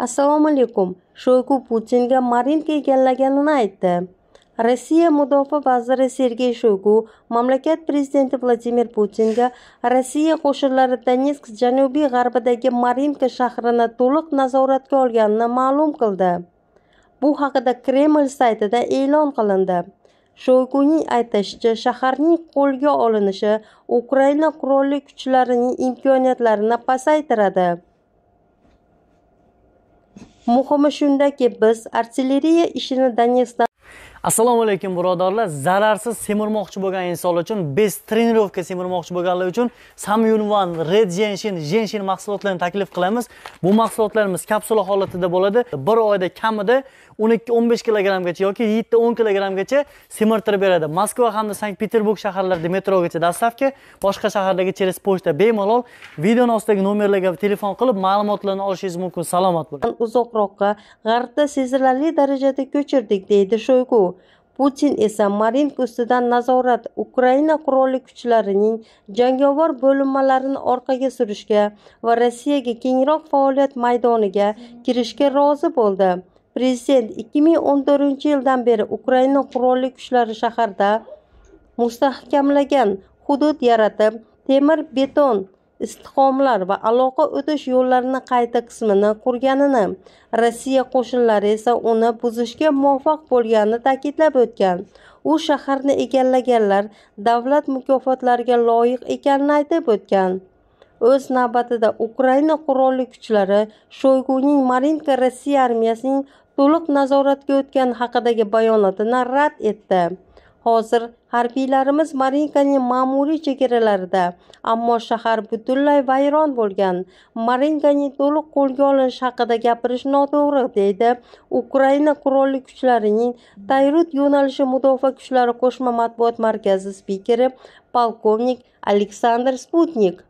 assalomu alaykum shoygu putinga marinka egallaganini aytdi rossiya mudofaa vaziri sergey shoygu mamlakat prezidenti vladimir putinga rossiya qo'shinlari donetsk janubiy g'arbidagi marinka shahrini to'liq nazoratga olganini ma'lum qildi bu haqida kreml saytida e'lon qilindi shoyguning aytishicha shaharning qo'lga olinishi ukraina qurolli kuchlarining imkoniyatlarini pasaytiradi muhimi shundaki biz artilleriya ishini donetsdan assalomu alaykum birodarlar zararsiz semirmoqchi bo'lgan inson uchun bez trenirovka semirmoqchi bo'lganlar uchun samyunvan red jenshin jenshin mahsulotlarini taklif qilamiz bu mahsulotlarimiz kapsula holatida bo'ladi bir oyda kamida 12-15 kilogrammgacha yoki 7-10 kilogrammgacha semirtirib beradi moskva hamda sankt peterburg shaharlarida metrogacha dastavki boshqa shaharlarga через pochta bemalol videoni ostidagi nomerlarga telefon qilib ma'lumotlarni olishingiz mumkin salomat bo'ling uzoqroqqa g'arbda sezilarli darajada ko'chirdik deydi shoyku putin esa marinka ustidan nazorat ukraina qurolli kuchlarining jangovar bo'linmalarini orqaga surishga va rossiyaga kengroq faoliyat maydoniga kirishga rozi bo'ldi prezident 2014 yildan beri ukraina qurolli kuchlari shaharda mustahkamlagan hudud yaratib temir beton istiqomlar va aloqa o'tish yo'llarini qayta qismini qurganini rossiya qo'shinlari esa uni buzishga muvaffaq bo'lganini ta'kidlab o'tgan u shaharni egallaganlar davlat mukofotlariga loyiq ekanini aytib o'tgan o'z navbatida ukraina qurolli kuchlari shoyguning marinka rossiya armiyasining to'liq nazoratga o'tgani haqidagi bayonotini rad etdi hozir harbiylarimiz marinkaning ma'muriy chegaralarida ammo shahar butunlay vayron bo'lgan marinkaning to'liq qo'lga olinishi haqida gapirish noto'g'ri deydi ukraina qurolli kuchlarining tayrut yo'nalishi mudofaa kuchlari qo'shma matbuot markazi spikeri polkovnik aleksandr sputnik